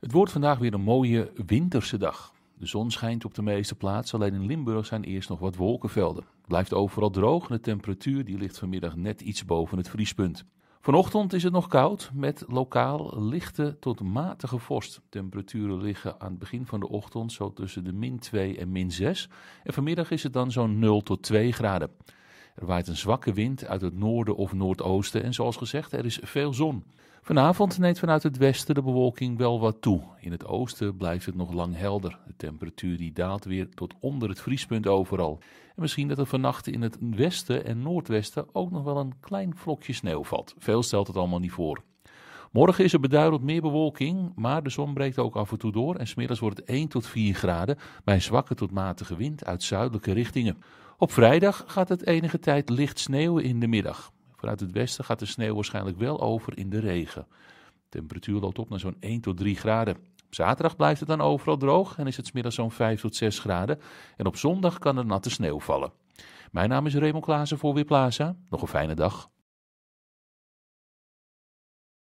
Het wordt vandaag weer een mooie winterse dag. De zon schijnt op de meeste plaatsen, alleen in Limburg zijn eerst nog wat wolkenvelden. Het blijft overal droog en de temperatuur die ligt vanmiddag net iets boven het vriespunt. Vanochtend is het nog koud met lokaal lichte tot matige vorst. Temperaturen liggen aan het begin van de ochtend zo tussen de min 2 en min 6. En vanmiddag is het dan zo'n 0 tot 2 graden. Er waait een zwakke wind uit het noorden of noordoosten en zoals gezegd, er is veel zon. Vanavond neemt vanuit het westen de bewolking wel wat toe. In het oosten blijft het nog lang helder. De temperatuur die daalt weer tot onder het vriespunt overal. En misschien dat er vannacht in het westen en noordwesten ook nog wel een klein vlokje sneeuw valt. Veel stelt het allemaal niet voor. Morgen is er beduidend meer bewolking, maar de zon breekt ook af en toe door. En smiddags wordt het 1 tot 4 graden bij een zwakke tot matige wind uit zuidelijke richtingen. Op vrijdag gaat het enige tijd licht sneeuwen in de middag. Vanuit het westen gaat de sneeuw waarschijnlijk wel over in de regen. De temperatuur loopt op naar zo'n 1 tot 3 graden. Op zaterdag blijft het dan overal droog en is het middag zo'n 5 tot 6 graden. En op zondag kan er natte sneeuw vallen. Mijn naam is Raymond Klaassen voor Weerplaza. Nog een fijne dag.